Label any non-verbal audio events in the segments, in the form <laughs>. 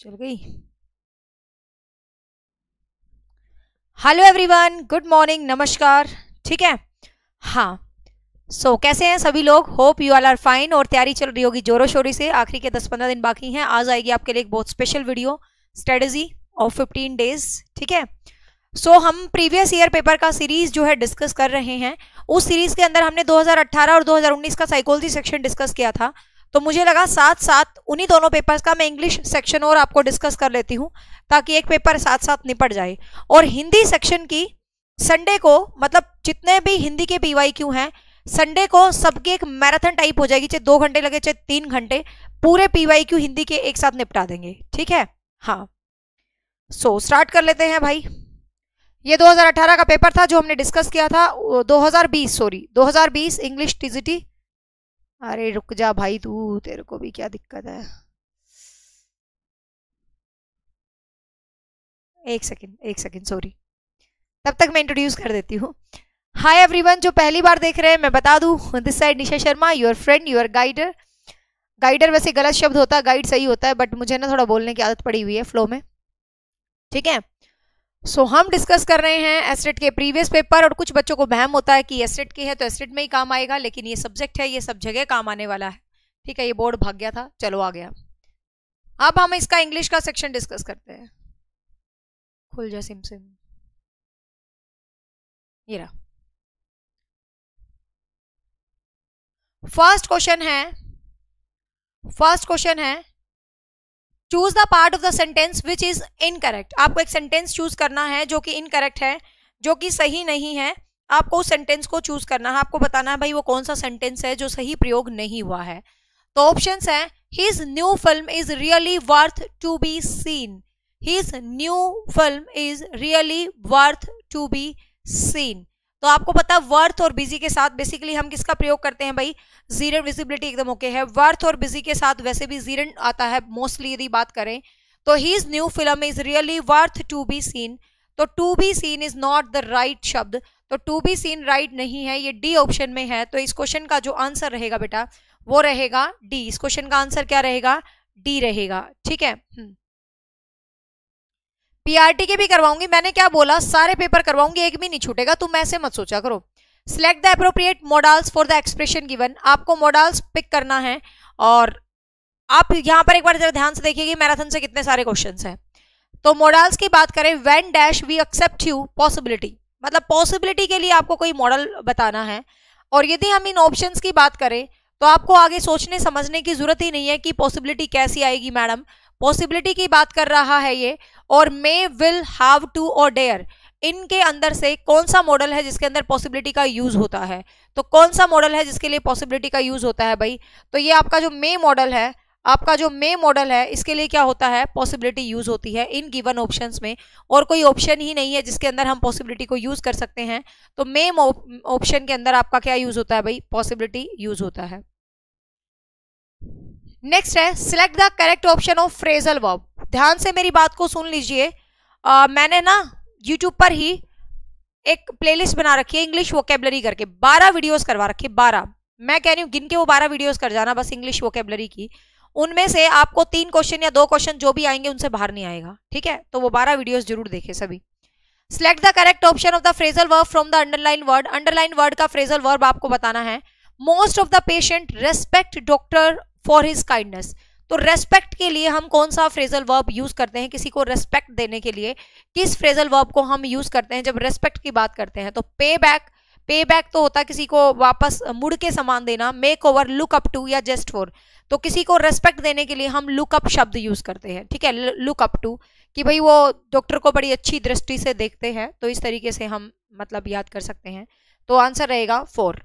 चल गई hello everyone good morning नमस्कार ठीक है हाँ सो so, कैसे हैं सभी लोग hope you all are fine और तैयारी चल रही होगी जोरों शोरों से आखिरी के दस पंद्रह दिन बाकी हैं आज आएगी आपके लिए एक बहुत special video strategy of fifteen days ठीक है सो so, हम प्रीवियस ईयर पेपर का सीरीज़ जो है डिस्कस कर रहे हैं उस सीरीज़ के अंदर हमने 2018 और 2019 का साइकोलॉजी सेक्शन डिस्कस किया था तो मुझे लगा साथ साथ उन्हीं दोनों पेपर्स का मैं इंग्लिश सेक्शन और आपको डिस्कस कर लेती हूँ ताकि एक पेपर साथ साथ निपट जाए और हिंदी सेक्शन की संडे को मतलब जितने भी हिंदी के पी वाई क्यू हैं संडे को सबकी एक मैराथन टाइप हो जाएगी चाहे दो घंटे लगे चाहे तीन घंटे पूरे पी वाई क्यू हिंदी के एक साथ निपटा देंगे ठीक है हाँ सो so, स्टार्ट कर लेते हैं भाई ये 2018 का पेपर था जो हमने डिस्कस किया था 2020 सॉरी 2020 इंग्लिश टीजीटी अरे रुक जा भाई तू तेरे को भी क्या दिक्कत है एक सेकेंड एक सेकेंड सॉरी तब तक मैं इंट्रोड्यूस कर देती हूँ हाय एवरीवन जो पहली बार देख रहे हैं मैं बता दू this side Nisha Sharma your friend your guider guider वैसे गलत शब्द होता है गाइड सही होता है बट मुझे ना थोड़ा बोलने की आदत पड़ी हुई है फ्लो में ठीक है सो so, हम डिस्कस कर रहे हैं एसटेट के प्रीवियस पेपर और कुछ बच्चों को बहम होता है कि एसटेट के है तो एसटेट में ही काम आएगा लेकिन ये सब्जेक्ट है ये सब जगह काम आने वाला है ठीक है ये बोर्ड भाग गया था चलो आ गया अब हम इसका इंग्लिश का सेक्शन डिस्कस करते हैं खुल जा सिम सिम ये रहा फर्स्ट क्वेश्चन है फर्स्ट क्वेश्चन है choose the part of the sentence which is incorrect आपको एक सेंटेंस चूज करना है जो कि इनकरेक्ट है जो कि सही नहीं है आपको उस सेंटेंस को चूज करना है आपको बताना है भाई वो कौन सा सेंटेंस है जो सही प्रयोग नहीं हुआ है तो ऑप्शन है his new film is really worth to be seen his new film is really worth to be seen तो आपको पता वर्थ और बिजी के साथ बेसिकली हम किसका प्रयोग करते हैं भाई जीरन विजिबिलिटी एकदम ओके है वर्थ और बिजी के साथ वैसे भी जीरन आता है मोस्टली यदि बात करें तो his new film is really worth to be seen तो to be seen is not the right शब्द तो टू बी सीन राइट नहीं है ये डी ऑप्शन में है तो इस क्वेश्चन का जो आंसर रहेगा बेटा वो रहेगा डी इस क्वेश्चन का आंसर क्या रहेगा डी रहेगा ठीक है हम्म। पीआरटी के भी करवाऊंगी मैंने क्या बोला सारे पेपर करवाऊंगी एक भी नहीं छूटेगा तुम ऐसे मत सोचा करो select the appropriate modals for the expression given आपको मॉडल्स पिक करना है और आप यहाँ पर एक बार जरा ध्यान से देखिए मैराथन से कितने सारे क्वेश्चन हैं तो मॉडल्स की बात करें when dash we expect you possibility मतलब पॉसिबिलिटी के लिए आपको कोई मॉडल बताना है और यदि हम इन ऑप्शन की बात करें तो आपको आगे सोचने समझने की ज़रूरत ही नहीं है कि पॉसिबिलिटी कैसी आएगी मैडम पॉसिबिलिटी की बात कर रहा है ये और मे विल हैव टू और डेयर इनके अंदर से कौन सा मॉडल है जिसके अंदर पॉसिबिलिटी का यूज होता है तो कौन सा मॉडल है जिसके लिए पॉसिबिलिटी का यूज होता है भाई तो ये आपका जो मे मॉडल है आपका जो मे मॉडल है इसके लिए क्या होता है पॉसिबिलिटी यूज होती है इन गिवन ऑप्शन में और कोई ऑप्शन ही नहीं है जिसके अंदर हम पॉसिबिलिटी को यूज कर सकते हैं तो मे ऑप्शन के अंदर आपका क्या यूज होता है भाई पॉसिबिलिटी यूज होता है नेक्स्ट है select the correct option of phrasal verb ध्यान से मेरी बात को सुन लीजिए मैंने ना यूट्यूब पर ही एक प्लेलिस्ट बना रखी है इंग्लिश वोकेबलरी करके बारह वीडियोस करवा रखी बारह मैं कह रही हूँ गिन के वो बारह वीडियोस कर जाना बस इंग्लिश वोकेबलरी की उनमें से आपको तीन क्वेश्चन या दो क्वेश्चन जो भी आएंगे उनसे बाहर नहीं आएगा ठीक है तो वो बारह वीडियोस जरूर देखें सभी select the correct option of the phrasal verb from the underline word underline word का फ्रेजल वर्ब आपको बताना है most of the patient respect doctor for his kindness तो रेस्पेक्ट के लिए हम कौन सा फ्रेजल वर्ब यूज करते हैं किसी को रेस्पेक्ट देने के लिए किस फ्रेजल वर्ब को हम यूज करते हैं जब रेस्पेक्ट की बात करते हैं तो पे बैक पे बैक तो होता है किसी को वापस मुड़ के सामान देना make over look up to या जस्ट फॉर तो किसी को रेस्पेक्ट देने के लिए हम लुक अप शब्द यूज करते हैं ठीक है लुक अप टू कि भाई वो डॉक्टर को बड़ी अच्छी दृष्टि से देखते हैं तो इस तरीके से हम मतलब याद कर सकते हैं तो आंसर रहेगा फोर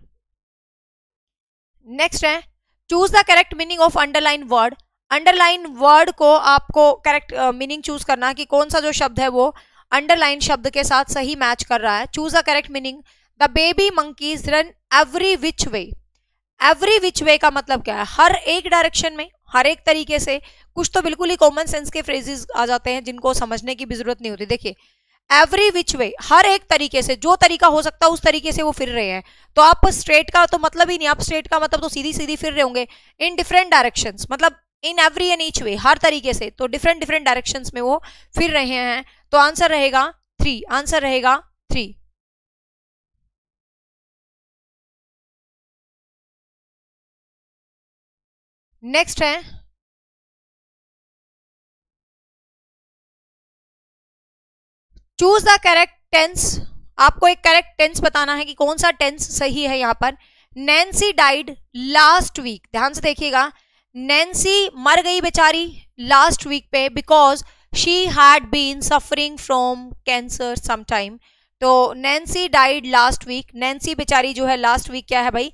नेक्स्ट है choose the correct meaning of underline word underline word को आपको करेक्ट मीनिंग चूज करना कि कौन सा जो शब्द है वो अंडरलाइन शब्द के साथ सही मैच कर रहा है choose the correct meaning the baby monkeys run every which way every which way का मतलब क्या है हर एक डायरेक्शन में हर एक तरीके से कुछ तो बिल्कुल ही कॉमन सेंस के फ्रेजेस आ जाते हैं जिनको समझने की भी जरूरत नहीं होती देखिए एवरी विच वे हर एक तरीके से जो तरीका हो सकता है उस तरीके से वो फिर रहे हैं तो आप स्ट्रेट का तो मतलब ही नहीं आप स्ट्रेट का मतलब तो सीधी सीधी फिर रहे होंगे इन डिफरेंट डायरेक्शन मतलब in every and each way हर तरीके से तो डिफरेंट डिफरेंट डायरेक्शन में वो फिर रहे हैं तो आंसर रहेगा थ्री आंसर रहेगा थ्री नेक्स्ट है चूज द करेक्ट टेंस आपको एक करेक्ट टेंस बताना है कि कौन सा टेंस सही है यहाँ पर नैन्सी डाइड लास्ट वीक ध्यान से देखिएगा नैन्सी मर गई बेचारी लास्ट वीक पे because she had been suffering from cancer sometime तो Nancy died last week Nancy बेचारी जो है लास्ट वीक क्या है भाई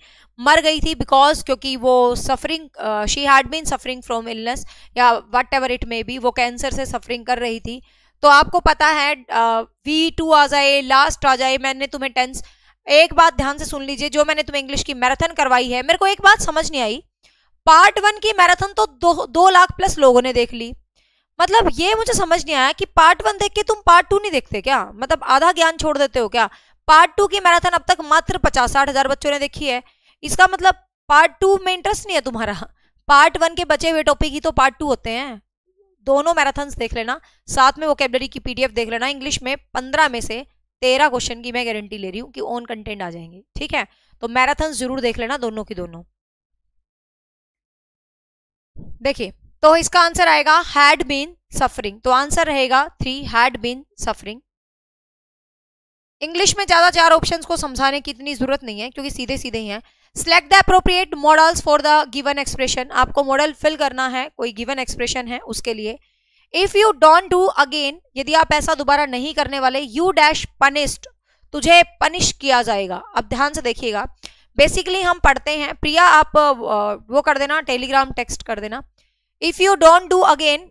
मर गई थी बिकॉज क्योंकि वो suffering she had been suffering from illness या whatever it may be वो कैंसर से सफरिंग कर रही थी तो आपको पता है वी टू आ जाए लास्ट आ जाए मैंने तुम्हें टेंस एक बात ध्यान से सुन लीजिए जो मैंने तुम्हें इंग्लिश की मैराथन करवाई है मेरे को एक बात समझ नहीं आई पार्ट वन की मैराथन तो दो, दो लाख प्लस लोगों ने देख ली मतलब ये मुझे समझ नहीं आया कि पार्ट वन देख के तुम पार्ट टू नहीं देखते क्या मतलब आधा ज्ञान छोड़ देते हो क्या पार्ट टू की मैराथन अब तक मात्र पचास साठ हजार बच्चों ने देखी है इसका मतलब पार्ट टू में इंटरेस्ट नहीं है तुम्हारा पार्ट वन के बचे हुए टॉपिक ही तो पार्ट टू होते हैं दोनों मैराथन देख लेना साथ में वोकेबलरी की पीडीएफ देख लेना इंग्लिश में पंद्रह में से तेरह क्वेश्चन की मैं गारंटी ले रही हूँ कि ओन कंटेंट आ जाएंगे ठीक है तो मैराथन जरूर देख लेना दोनों की दोनों देखिए तो इसका आंसर आएगा हैड बीन सफरिंग तो आंसर रहेगा three had been suffering English में ज़्यादा चार ऑप्शंस को समझाने की इतनी ज़रूरत नहीं है क्योंकि सीधे सीधे ही हैं select the appropriate modals for the given expression आपको मॉडल फिल करना है कोई गिवन एक्सप्रेशन है उसके लिए if you don't do again यदि आप ऐसा दोबारा नहीं करने वाले यू डैश पनिस्ड तुझे पनिश किया जाएगा अब ध्यान से देखिएगा बेसिकली हम पढ़ते हैं प्रिया आप वो कर देना टेलीग्राम टेक्स्ट कर देना if you don't do again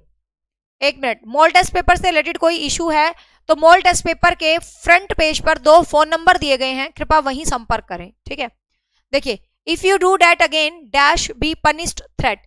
एक मिनट टेस्ट पेपर से रिलेटेड कोई इशू है तो मोल टेस्ट पेपर के फ्रंट पेज पर दो फोन नंबर दिए गए हैं कृपया वहीं संपर्क करें ठीक है देखिए if you do that again dash be punished threat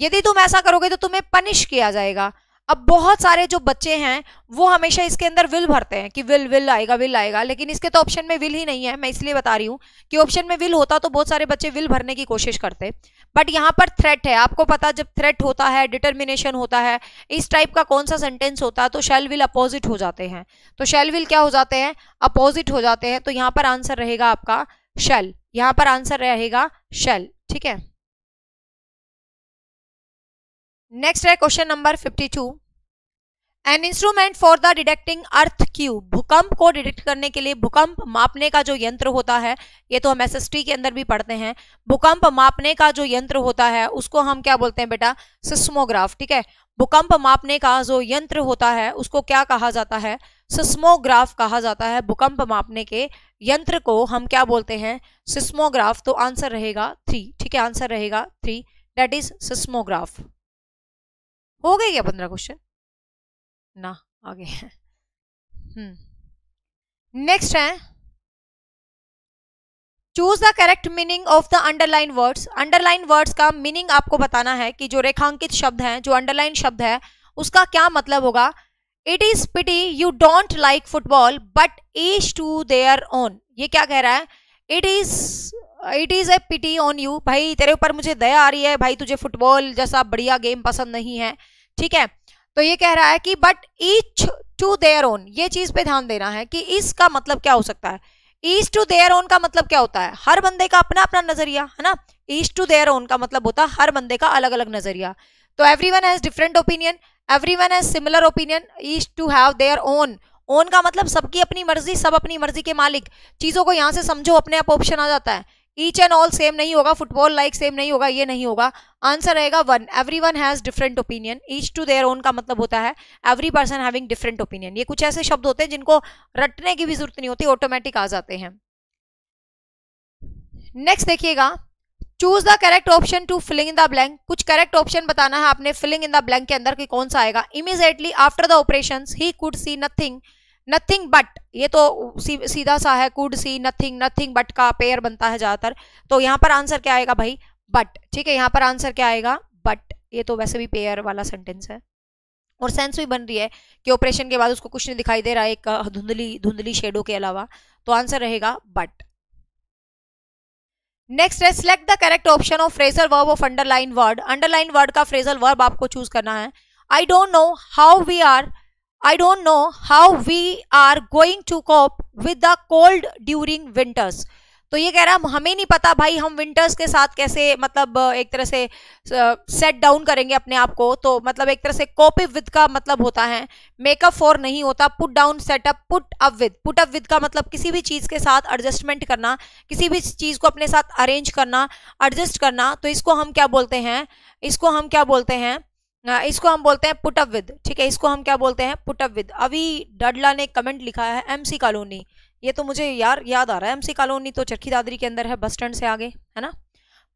यदि तुम ऐसा करोगे तो तुम्हें पनिश किया जाएगा अब बहुत सारे जो बच्चे हैं वो हमेशा इसके अंदर विल भरते हैं कि विल विल आएगा विल आएगा लेकिन इसके तो ऑप्शन में विल ही नहीं है मैं इसलिए बता रही हूँ कि ऑप्शन में विल होता तो बहुत सारे बच्चे विल भरने की कोशिश करते बट यहाँ पर थ्रेट है आपको पता जब थ्रेट होता है डिटर्मिनेशन होता है इस टाइप का कौन सा सेंटेंस होता है तो शेल विल अपोजिट हो जाते हैं तो शेल विल क्या हो जाते हैं अपोजिट हो जाते हैं तो यहाँ पर आंसर रहेगा आपका शेल यहाँ पर आंसर रहेगा शेल ठीक है नेक्स्ट है question number 52 an instrument for the detecting earthquake भूकंप को डिटेक्ट करने के लिए भूकंप मापने का जो यंत्र होता है ये तो हम एसएसटी के अंदर भी पढ़ते हैं भूकंप मापने का जो यंत्र होता है उसको हम क्या बोलते हैं बेटा सिस्मोग्राफ ठीक है भूकंप मापने का जो यंत्र होता है उसको क्या कहा जाता है सिस्मोग्राफ कहा जाता है भूकंप मापने के यंत्र को हम क्या बोलते हैं सिस्मोग्राफ तो आंसर रहेगा थ्री ठीक है आंसर रहेगा थ्री डेट इज सिस्मोग्राफ हो गए क्या पंद्रह क्वेश्चन ना आगे हैं नेक्स्ट हम्म। है choose the correct meaning of the underline words underline words का मीनिंग आपको बताना है कि जो रेखांकित शब्द हैं जो अंडरलाइन शब्द है उसका क्या मतलब होगा it is pity you don't like football but each to their own ये क्या कह रहा है it is it is a pity on you भाई तेरे ऊपर मुझे दया आ रही है भाई तुझे फुटबॉल जैसा बढ़िया गेम पसंद नहीं है ठीक है तो ये कह रहा है कि but each to their own ये चीज़ पे ध्यान देना है कि इसका मतलब क्या हो सकता है ईस्ट टू देयर ओन का मतलब क्या होता है हर बंदे का अपना अपना नजरिया है ना ईस्ट टू देयर ओन का मतलब होता है हर बंदे का अलग अलग नजरिया तो every one has different opinion every one has similar opinion each to have their own own का मतलब सबकी अपनी मर्जी सब अपनी मर्जी के मालिक चीज़ों को यहाँ से समझो अपने आप ऑप्शन आ जाता है ईच एंड ऑल सेम नहीं होगा फुटबॉल लाइक सेम नहीं होगा ये नहीं होगा आंसर रहेगा one every one has different opinion each to their own का मतलब होता है every person having different opinion ये कुछ ऐसे शब्द होते हैं जिनको रटने की भी जरूरत नहीं होती ऑटोमेटिक आ जाते हैं नेक्स्ट देखिएगा choose the correct option to filling in the blank कुछ करेक्ट ऑप्शन बताना है आपने फिलिंग इन द ब्लैंक के अंदर कि कौन सा आएगा immediately after the operation he could see nothing nothing but ये तो सी, सीधा सा है could see nothing nothing but का पेयर बनता है ज़्यादातर तो यहाँ पर आंसर क्या आएगा भाई बट ठीक है यहाँ पर आंसर क्या आएगा बट ये तो वैसे भी पेयर वाला सेंटेंस है और सेंस भी बन रही है कि ऑपरेशन के बाद उसको कुछ नहीं दिखाई दे रहा है एक धुंधली धुंधली शेडो के अलावा तो आंसर रहेगा बट नेक्स्ट है select the correct option of phrasal verb of underline word underline word का फ्रेजल वर्ब आपको चूज करना है I don't know how we are I don't know how we are going to cope with the cold during winters. तो ये कह रहा है हमें नहीं पता भाई हम विंटर्स के साथ कैसे मतलब एक तरह से सेट uh, डाउन करेंगे अपने आप को तो मतलब एक तरह से कॉपी विद का मतलब होता है मेकअप फॉर नहीं होता put down set up put up with put up with का मतलब किसी भी चीज़ के साथ एडजस्टमेंट करना किसी भी चीज़ को अपने साथ अरेंज करना एडजस्ट करना तो इसको हम क्या बोलते हैं इसको हम क्या बोलते हैं इसको हम बोलते हैं पुटअप विद ठीक है इसको हम क्या बोलते हैं पुटअप विद अभी डडला ने कमेंट लिखा है एमसी कॉलोनी ये तो मुझे यार याद आ रहा है एमसी कॉलोनी तो चरखी दादरी के अंदर है बस स्टैंड से आगे है ना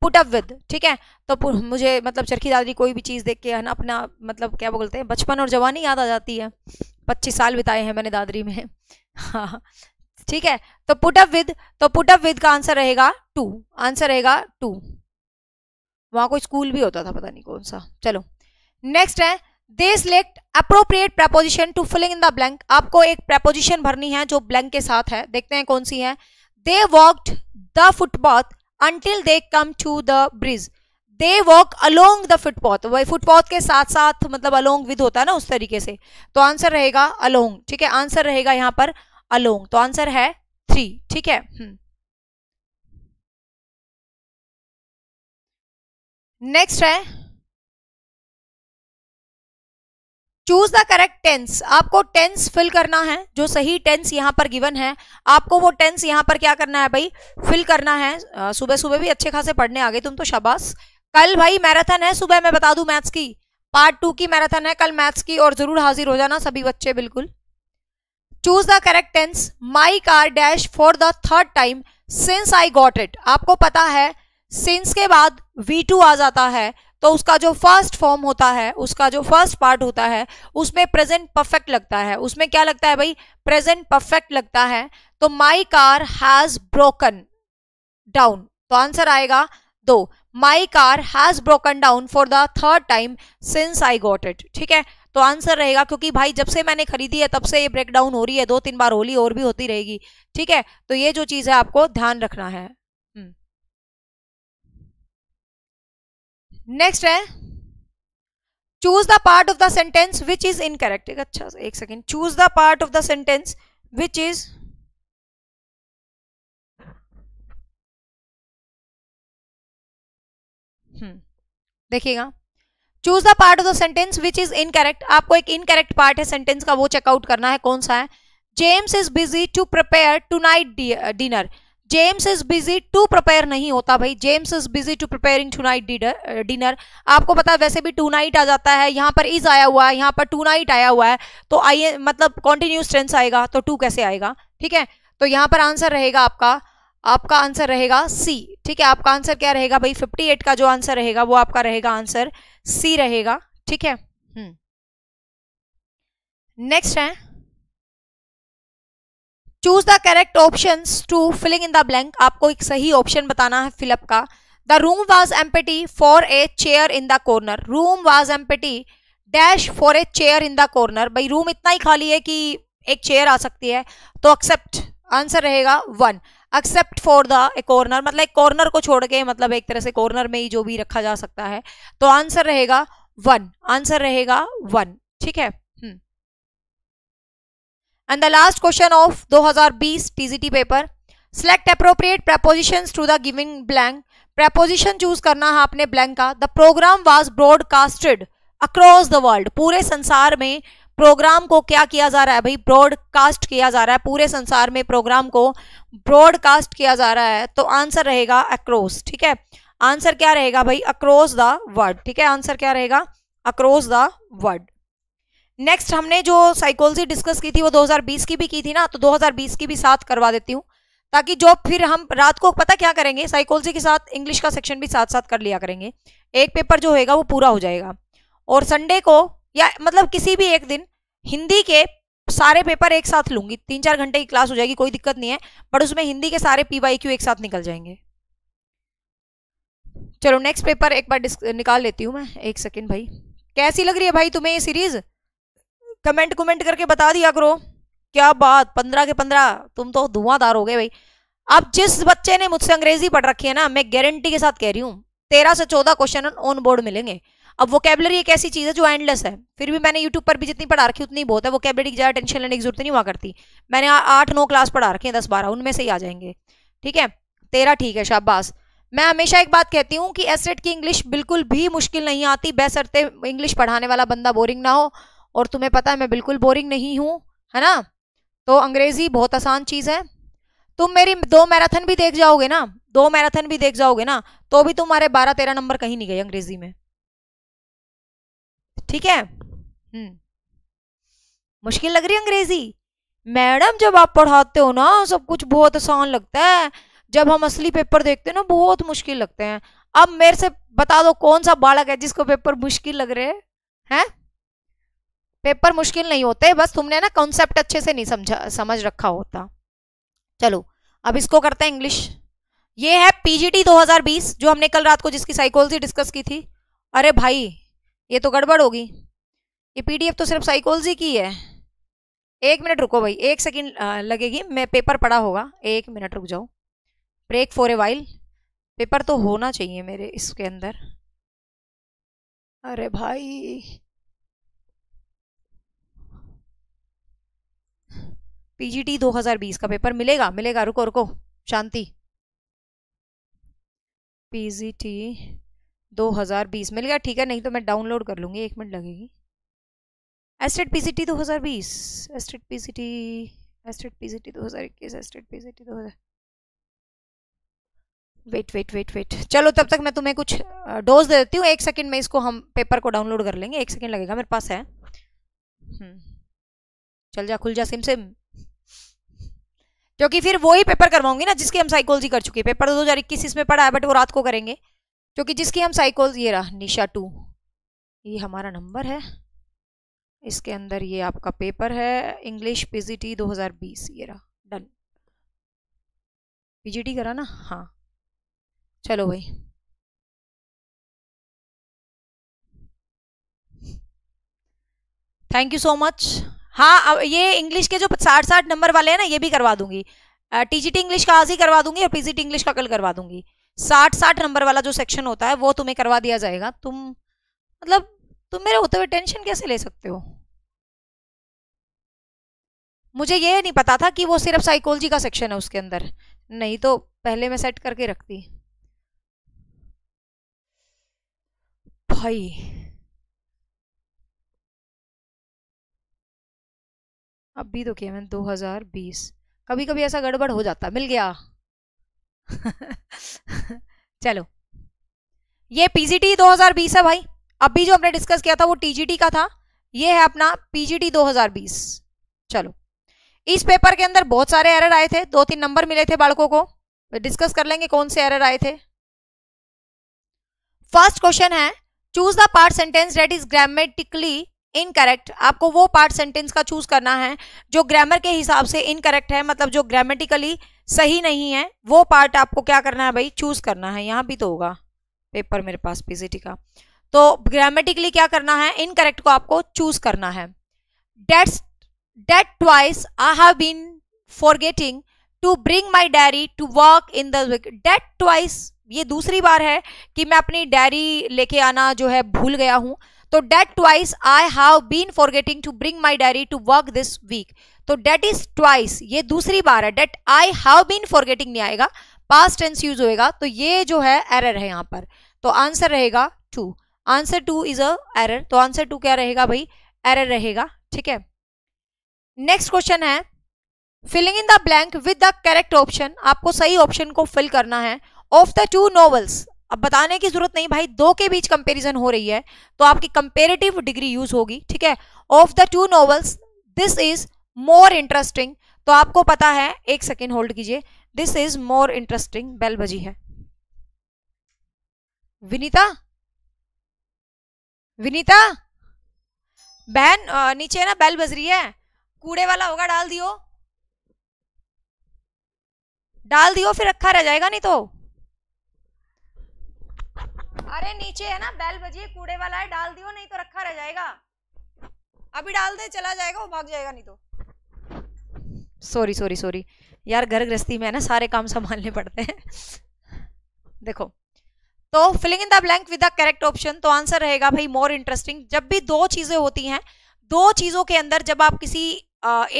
पुटअप विद ठीक है तो मुझे मतलब चरखी दादरी कोई भी चीज़ देख के है ना अपना मतलब क्या बोलते हैं बचपन और जवानी याद आ जाती है पच्चीस साल बिताए हैं मैंने दादरी में हाँ, हाँ। ठीक है तो पुटअप विद तो पुटअप विद का आंसर रहेगा टू आंसर रहेगा टू वहाँ कोई स्कूल भी होता था पता नहीं कौन सा चलो नेक्स्ट है दे select appropriate preposition to filling in the blank आपको एक प्रपोजिशन भरनी है जो ब्लैंक के साथ है देखते हैं कौन सी है they walked the footpath until they come to the bridge they walk along the footpath वही फुटपाथ के साथ साथ मतलब अलोंग विद होता है ना उस तरीके से तो आंसर रहेगा अलोंग ठीक है आंसर रहेगा यहाँ पर अलोंग तो आंसर है थ्री ठीक है नेक्स्ट हम्म। है चूज द करेक्ट टेंस आपको टेंस फिल करना है जो सही टेंस यहाँ पर गिवन है आपको वो टेंस यहाँ पर क्या करना है भाई फिल करना है सुबह सुबह भी अच्छे खासे पढ़ने आ गए तुम तो शाबाश कल भाई मैराथन है सुबह मैं बता दू मैथ्स की पार्ट टू की मैराथन है कल मैथ्स की और जरूर हाजिर हो जाना सभी बच्चे बिल्कुल choose the correct tense my car dash for the third time since I got it आपको पता है सिंस के बाद वी टू आ जाता है तो उसका जो फर्स्ट फॉर्म होता है उसका जो फर्स्ट पार्ट होता है उसमें प्रेजेंट परफेक्ट लगता है उसमें क्या लगता है भाई प्रेजेंट परफेक्ट लगता है तो my car has broken down तो आंसर आएगा दो my car has broken down for the third time since I got it ठीक है तो आंसर रहेगा क्योंकि भाई जब से मैंने खरीदी है तब से ये ब्रेक डाउन हो रही है दो तीन बार होली और भी होती रहेगी ठीक है तो ये जो चीज़ है आपको ध्यान रखना है नेक्स्ट है choose the part of the sentence which is incorrect अच्छा एक second choose the part of the sentence which is देखिएगा choose the part of the sentence which is incorrect आपको एक इनकरेक्ट पार्ट है सेंटेंस का वो checkout करना है कौन सा है James is busy to prepare tonight dinner James is busy to prepare नहीं होता भाई James is busy to preparing tonight dinner आपको पता वैसे भी टू नाइट आ जाता है यहाँ पर इज आया हुआ है यहाँ पर टू नाइट आया हुआ है तो आइए मतलब कॉन्टिन्यूस टेंस आएगा तो टू कैसे आएगा ठीक है तो यहाँ पर आंसर रहेगा आपका आपका आंसर रहेगा सी ठीक है आपका आंसर क्या रहेगा भाई फिफ्टी एट का जो आंसर रहेगा वो आपका रहेगा आंसर सी रहेगा ठीक है नेक्स्ट हम्म। है choose the correct option to filling in the blank आपको एक सही ऑप्शन बताना है फिलअप का the room was empty for a chair in the corner room was empty dash for a chair in the corner भाई room इतना ही खाली है कि एक चेयर आ सकती है तो एक्सेप्ट आंसर रहेगा one except for the a corner मतलब एक कॉर्नर को छोड़ के मतलब एक तरह से कॉर्नर में ही जो भी रखा जा सकता है तो आंसर रहेगा वन आंसर रहेगा वन ठीक है and the last question of 2020 हजार paper select appropriate preposition through the giving blank preposition choose करना है आपने ब्लैंक का the programme was broadcasted across the world पूरे संसार में प्रोग्राम को क्या किया जा रहा है भाई ब्रॉडकास्ट किया जा रहा है पूरे संसार में प्रोग्राम को ब्रॉडकास्ट किया जा रहा है तो आंसर रहेगा अक्रॉस ठीक है आंसर क्या रहेगा भाई अक्रॉस द वर्ल्ड ठीक है आंसर क्या रहेगा अक्रॉस द वर्ल्ड नेक्स्ट हमने जो साइकोलॉजी डिस्कस की थी वो 2020 की भी की थी ना तो 2020 की भी साथ करवा देती हूँ ताकि जो फिर हम रात को पता क्या करेंगे साइकोलॉजी के साथ इंग्लिश का सेक्शन भी साथ साथ कर लिया करेंगे एक पेपर जो होएगा वो पूरा हो जाएगा और संडे को या मतलब किसी भी एक दिन हिंदी के सारे पेपर एक साथ लूंगी तीन चार घंटे की क्लास हो जाएगी कोई दिक्कत नहीं है बट उसमें हिंदी के सारे पी वाई क्यू एक साथ निकल जाएंगे चलो नेक्स्ट पेपर एक बार निकाल लेती हूँ मैं एक सेकेंड भाई कैसी लग रही है भाई तुम्हें ये सीरीज़ कमेंट कमेंट करके बता दिया करो क्या बात पंद्रह के पंद्रह तुम तो धुआंधार हो गए भाई अब जिस बच्चे ने मुझसे अंग्रेजी पढ़ रखी है ना मैं गारंटी के साथ कह रही हूँ तेरह से चौदह क्वेश्चन ऑन बोर्ड मिलेंगे अब वो कैबलरी एक ऐसी चीज़ है जो एंडलेस है फिर भी मैंने यूट्यूब पर भी जितनी पढ़ा रखी उतनी बहुत है कैबलरी की ज़्यादा टेंशन लेने की जरूरत नहीं हुआ करती मैंने आठ नौ क्लास पढ़ा रखी है दस बारह उनमें से ही आ जाएंगे ठीक है तेरा ठीक है शाबाश मैं हमेशा एक बात कहती हूँ कि एसेट की इंग्लिश बिल्कुल भी मुश्किल नहीं आती बेसरते इंग्लिश पढ़ाने वाला बंदा बोरिंग ना हो और तुम्हें पता है मैं बिल्कुल बोरिंग नहीं हूँ है ना तो अंग्रेज़ी बहुत आसान चीज़ है तुम मेरी दो मैराथन भी देख जाओगे ना दो मैराथन भी देख जाओगे ना तो भी तुम्हारे बारह तेरह नंबर कहीं नहीं गए अंग्रेजी में ठीक है हम्म। मुश्किल लग रही अंग्रेजी मैडम जब आप पढ़ाते हो ना सब कुछ बहुत आसान लगता है जब हम असली पेपर देखते हैं ना बहुत मुश्किल लगते हैं अब मेरे से बता दो कौन सा बालक है जिसको पेपर मुश्किल लग रहे हैं है? पेपर मुश्किल नहीं होते बस तुमने ना कॉन्सेप्ट अच्छे से नहीं समझा समझ रखा होता चलो अब इसको करते हैं इंग्लिश ये है पीजीटी 2020 जो हमने कल रात को जिसकी साइकोलॉजी डिस्कस की थी अरे भाई ये तो गड़बड़ होगी ये पीडीएफ तो सिर्फ साइकोलॉजी की है एक मिनट रुको भाई एक सेकंड लगेगी मैं पेपर पढ़ा होगा एक मिनट रुक जाओ break for a while paper तो होना चाहिए मेरे इसके अंदर अरे भाई पीजीटी 2020 का पेपर मिलेगा मिलेगा रुको रुको शांति पीजीटी 2020 मिल गया ठीक है नहीं तो मैं डाउनलोड कर लूँगी एक मिनट लगेगी state PGT 2020 state PGT state PGT 2021 state PGT 2000 wait wait wait wait चलो तब तक मैं तुम्हें कुछ डोज दे देती हूँ एक सेकंड में इसको हम पेपर को डाउनलोड कर लेंगे एक सेकंड लगेगा मेरे पास है हम्म। चल जा खुल जा सिम सिम क्योंकि फिर वही पेपर करवाऊंगी ना जिसकी हम साइकोलॉजी कर चुके हैं पेपर तो दो हज़ार इक्कीस इसमें पढ़ा है बट वो रात को करेंगे क्योंकि जिसकी हम साइकोलॉजी ये रहा निशा टू ये हमारा नंबर है इसके अंदर ये आपका पेपर है इंग्लिश पीजीटी 2020 ये रहा डन पीजीटी करा ना हाँ चलो भाई थैंक यू सो मच हाँ ये इंग्लिश के जो साठ साठ नंबर वाले हैं ना ये भी करवा दूंगी टीजीटी इंग्लिश का आज ही करवा दूंगी और पीजीटी इंग्लिश का कल करवा दूंगी साठ साठ नंबर वाला जो सेक्शन होता है वो तुम्हें करवा दिया जाएगा तुम मतलब तुम मेरे होते हुए टेंशन कैसे ले सकते हो मुझे ये नहीं पता था कि वो सिर्फ साइकोलॉजी का सेक्शन है उसके अंदर नहीं तो पहले मैं सेट करके रखती भाई अब भी तो क्या मैंने बीस कभी कभी ऐसा गड़बड़ हो जाता मिल गया <laughs> चलो ये पीजीटी 2020 है भाई अभी जो हमने डिस्कस किया था वो टीजीटी का था ये है अपना पीजीटी 2020 चलो इस पेपर के अंदर बहुत सारे एरर आए थे दो तीन नंबर मिले थे बालकों को डिस्कस कर लेंगे कौन से एरर आए थे फर्स्ट क्वेश्चन है choose the part sentence that is grammatically incorrect आपको वो पार्ट सेंटेंस का चूज करना है जो ग्रामर के हिसाब से इनकरेक्ट है मतलब जो ग्रामेटिकली सही नहीं है वो पार्ट आपको क्या करना है भाई चूज करना है यहाँ भी तो होगा पेपर मेरे पास पीसीटी का तो ग्रामेटिकली क्या करना है इनकरेक्ट को आपको चूज करना है that's that twice I have been forgetting to bring my diary to work in the that twice ये दूसरी बार है कि मैं अपनी डायरी लेके आना जो है भूल गया हूँ तो that twice I have been forgetting to bring my diary to work this week तो डेट इज ट्वाइस ये दूसरी बार है that I have been forgetting नहीं आएगा पास्ट टेंस यूज होएगा तो ये जो है एरर है यहाँ पर तो आंसर रहेगा two answer two is a error तो आंसर टू क्या रहेगा भाई एरर रहेगा ठीक है नेक्स्ट क्वेश्चन है filling in the blank with the correct option आपको सही ऑप्शन को फिल करना है ऑफ द टू नॉवल्स अब बताने की जरूरत नहीं भाई दो के बीच कंपेरिजन हो रही है तो आपकी कंपेरेटिव डिग्री यूज होगी ठीक है of the two novels this is more interesting तो आपको पता है एक सेकेंड होल्ड कीजिए this is more interesting bell बजी है विनीता विनीता बहन नीचे ना बेल बज रही है कूड़े वाला होगा डाल दियो डाल दियो फिर रखा रह जाएगा नहीं तो अरे नीचे है ना बैल बजिए कूड़े वाला है डाल दियो नहीं तो रखा रह जाएगा अभी डाल दे चला जाएगा वो भाग जाएगा नहीं तो सॉरी सॉरी सॉरी यार घर गृहस्थी में है ना सारे काम संभालने पड़ते हैं देखो तो filling in the blank with the correct option तो आंसर रहेगा भाई मोर इंटरेस्टिंग जब भी दो चीजें होती हैं दो चीजों के अंदर जब आप किसी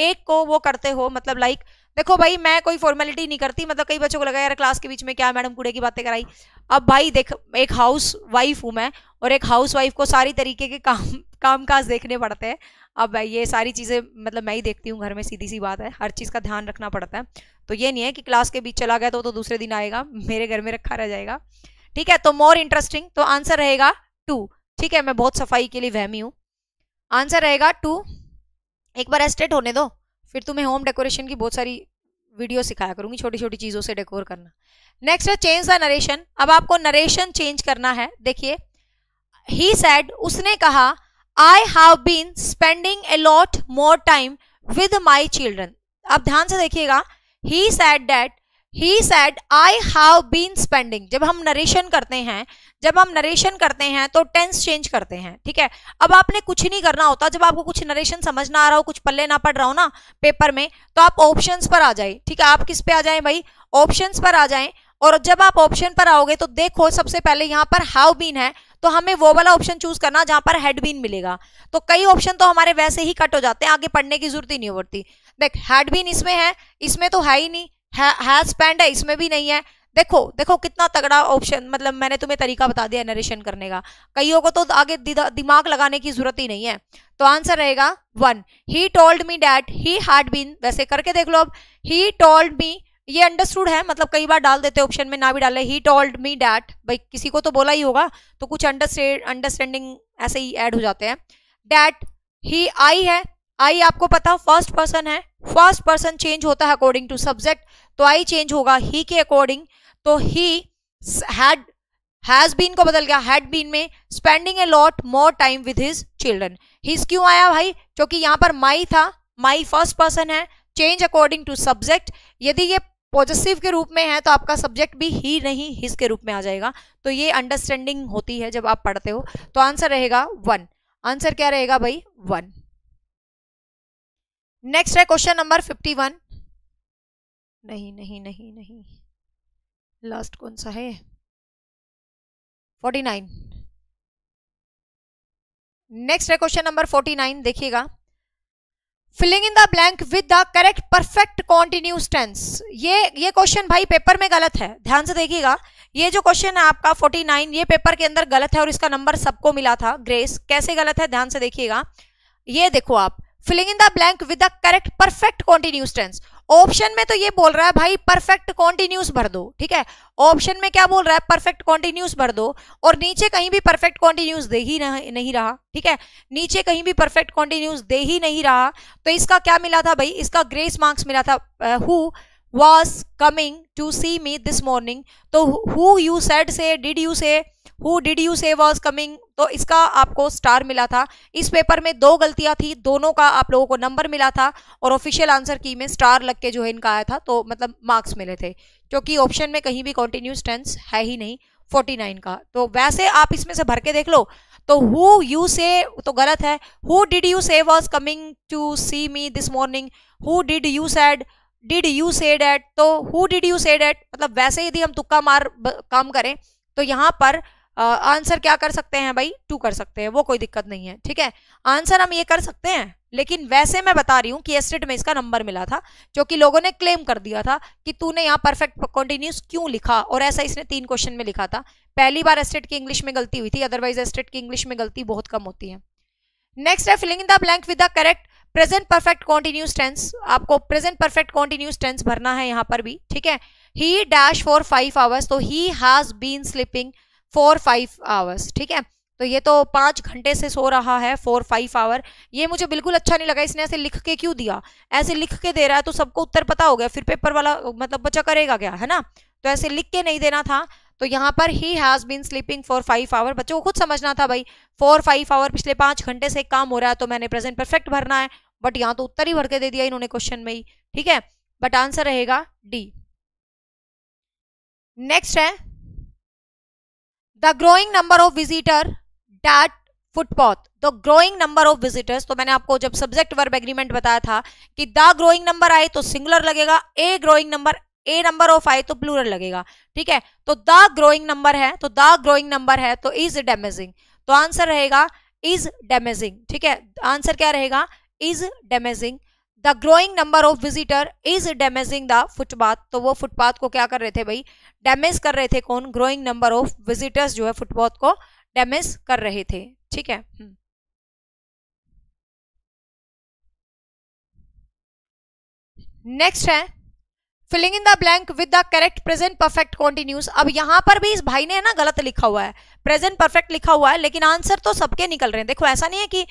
एक को वो करते हो मतलब लाइक देखो भाई मैं कोई फॉर्मेलिटी नहीं करती मतलब कई बच्चों को लगा यार क्लास के बीच में क्या मैडम कूड़े की बातें कराई अब भाई देख एक हाउस वाइफ हूँ मैं और एक हाउस वाइफ को सारी तरीके के काम काम काज देखने पड़ते हैं अब ये सारी चीज़ें मतलब मैं ही देखती हूँ घर में सीधी सी बात है हर चीज़ का ध्यान रखना पड़ता है तो ये नहीं है कि क्लास के बीच चला गया तो, तो दूसरे दिन आएगा मेरे घर में रखा रह जाएगा ठीक है तो मोर इंटरेस्टिंग तो आंसर रहेगा टू ठीक है मैं बहुत सफाई के लिए वहमी हूँ आंसर रहेगा टू एक बार एस्टेट होने दो फिर तुम्हें होम डेकोरेशन की बहुत सारी वीडियो सिखाया करूंगी छोटी छोटी चीज़ों से डेकोर करना नेक्स्ट है चेंज द नरेशन अब आपको नरेशन चेंज करना है देखिए ही सैड उसने कहा I have been spending a lot more time with my children अब ध्यान से देखिएगा he said that he said I have been spending जब हम नरेशन करते हैं जब हम नरेशन करते हैं तो टेंस चेंज करते हैं ठीक है अब आपने कुछ नहीं करना होता जब आपको कुछ नरेशन समझ ना आ रहा हो कुछ पल्ले ना पड़ रहा हो ना पेपर में तो आप ऑप्शंस पर आ जाए ठीक है आप किस पे आ जाए भाई ऑप्शंस पर आ जाए और जब आप ऑप्शन पर आओगे तो देखो सबसे पहले यहाँ पर हैव बीन है तो हमें वो वाला ऑप्शन चूज करना जहां पर हेड बीन मिलेगा तो कई ऑप्शन तो हमारे वैसे ही कट हो जाते हैं आगे पढ़ने की जरूरत ही नहीं पड़ती देख हेड बीन इसमें है इसमें तो है ही नहीं है, स्पेंड है इसमें भी नहीं है देखो देखो कितना तगड़ा ऑप्शन मतलब मैंने तुम्हें तरीका बता दिया नरेशन करने का कईयों को तो आगे दिमाग लगाने की जरूरत ही नहीं है तो आंसर रहेगा one he told me that he had been वैसे करके देख लो अब ही टोल्ड मी ये अंडरस्टूड है मतलब कई बार डाल देते ऑप्शन में ना भी डाले ही टोल्ड मी डैट भाई किसी को तो बोला ही होगा तो कुछ अंडरस्टैंडिंग ऐसे ही एड हो जाते हैं डैट ही आई है आई आपको पता फर्स्ट पर्सन है फर्स्ट पर्सन चेंज होता है अकॉर्डिंग टू सब्जेक्ट तो आई चेंज होगा ही के अकॉर्डिंग तो ही हैड हैज बीन को बदल गया हैड बीन में spending a lot more time with his children his क्यों आया भाई क्योंकि यहां पर माई था माई फर्स्ट पर्सन है चेंज अकॉर्डिंग टू सब्जेक्ट यदि ये पॉजिटिव के रूप में है तो आपका सब्जेक्ट भी ही नहीं हिज के रूप में आ जाएगा तो ये अंडरस्टैंडिंग होती है जब आप पढ़ते हो तो आंसर रहेगा वन आंसर क्या रहेगा भाई वन नेक्स्ट है क्वेश्चन नंबर फिफ्टी वन नहीं नहीं नहीं नहीं लास्ट कौन सा है फोर्टी नाइन नेक्स्ट है क्वेश्चन नंबर फोर्टी नाइन देखिएगा filling in the blank with the correct perfect continuous tense ये ये क्वेश्चन भाई पेपर में गलत है ध्यान से देखिएगा ये जो क्वेश्चन है आपका 49 ये पेपर के अंदर गलत है और इसका नंबर सबको मिला था ग्रेस कैसे गलत है ध्यान से देखिएगा ये देखो आप filling in the blank with the correct perfect continuous tense option में तो ये बोल रहा है भाई परफेक्ट कॉन्टिन्यूस भर दो ठीक है ऑप्शन में क्या बोल रहा है परफेक्ट कॉन्टिन्यूस भर दो और नीचे कहीं भी परफेक्ट कॉन्टिन्यूस दे ही नहीं रहा ठीक है नीचे कहीं भी परफेक्ट कॉन्टिन्यूस दे ही नहीं रहा तो इसका क्या मिला था भाई इसका ग्रेस मार्क्स मिला था who was coming to see me this morning तो who you said say did you say who did you say was coming तो इसका आपको स्टार मिला था इस पेपर में दो गलतियां थी दोनों का आप लोगों को नंबर मिला था और ऑफिशियल आंसर की में स्टार लग के जो है इनका आया था तो मतलब मार्क्स मिले थे क्योंकि ऑप्शन में कहीं भी कॉन्टिन्यूस टेंस है ही नहीं 49 का तो वैसे आप इसमें से भर के देख लो तो हु यू से तो गलत है who did you say was coming to see me this morning who did you said did you say that तो who did you say that मतलब वैसे यदि हम तुक्का मार काम करें तो यहाँ पर आंसर क्या कर सकते हैं भाई टू कर सकते हैं वो कोई दिक्कत नहीं है ठीक है आंसर हम ये कर सकते हैं लेकिन वैसे मैं बता रही हूँ कि एस्टेट में इसका नंबर मिला था जो कि लोगों ने क्लेम कर दिया था कि तूने यहाँ परफेक्ट कॉन्टिन्यूस क्यों लिखा और ऐसा इसने तीन क्वेश्चन में लिखा था पहली बार एस्टेट की इंग्लिश में गलती हुई थी अदरवाइज एस्टेट की इंग्लिश में गलती बहुत कम होती है नेक्स्ट है filling the blank with the correct present perfect continuous tense आपको प्रेजेंट परफेक्ट कॉन्टिन्यूस टेंस भरना है यहाँ पर भी ठीक है he dash for five hours तो he has been sleeping for five hours ठीक है तो ये तो पांच घंटे से सो रहा है फोर फाइव आवर ये मुझे बिल्कुल अच्छा नहीं लगा इसने ऐसे लिख के क्यों दिया ऐसे लिख के दे रहा है तो सबको उत्तर पता हो गया फिर पेपर वाला मतलब बच्चा करेगा क्या है ना तो ऐसे लिख के नहीं देना था तो यहाँ पर he has been sleeping for five hour बच्चों को खुद समझना था भाई फोर फाइव आवर पिछले पाँच घंटे से काम हो रहा है तो मैंने प्रेजेंट परफेक्ट भरना है बट यहाँ तो उत्तर ही भर के दे दिया इन्होंने क्वेश्चन में ही ठीक है बट आंसर रहेगा डी नेक्स्ट है the growing number of visitor that footpath the growing number of visitors तो मैंने आपको जब सब्जेक्ट वर्ब एग्रीमेंट बताया था कि द ग्रोइंग नंबर आए तो सिंगुलर लगेगा a growing number a number of आए तो प्लूरल लगेगा ठीक है तो द ग्रोइंग नंबर है तो द ग्रोइंग नंबर है तो इज डैमेजिंग तो आंसर रहेगा इज डैमेजिंग ठीक है आंसर क्या रहेगा is damaging the growing number of visitor is damaging the footpath तो वो फुटपाथ को क्या कर रहे थे भाई डैमेज कर रहे थे कौन ग्रोइंग नंबर ऑफ विजिटर्स जो है फुटपाथ को डैमेज कर रहे थे ठीक है नेक्स्ट हम्म। है filling in the blank with the correct present perfect continuous अब यहाँ पर भी इस भाई ने ना गलत लिखा हुआ है प्रेजेंट परफेक्ट लिखा हुआ है लेकिन आंसर तो सबके निकल रहे हैं देखो ऐसा नहीं है कि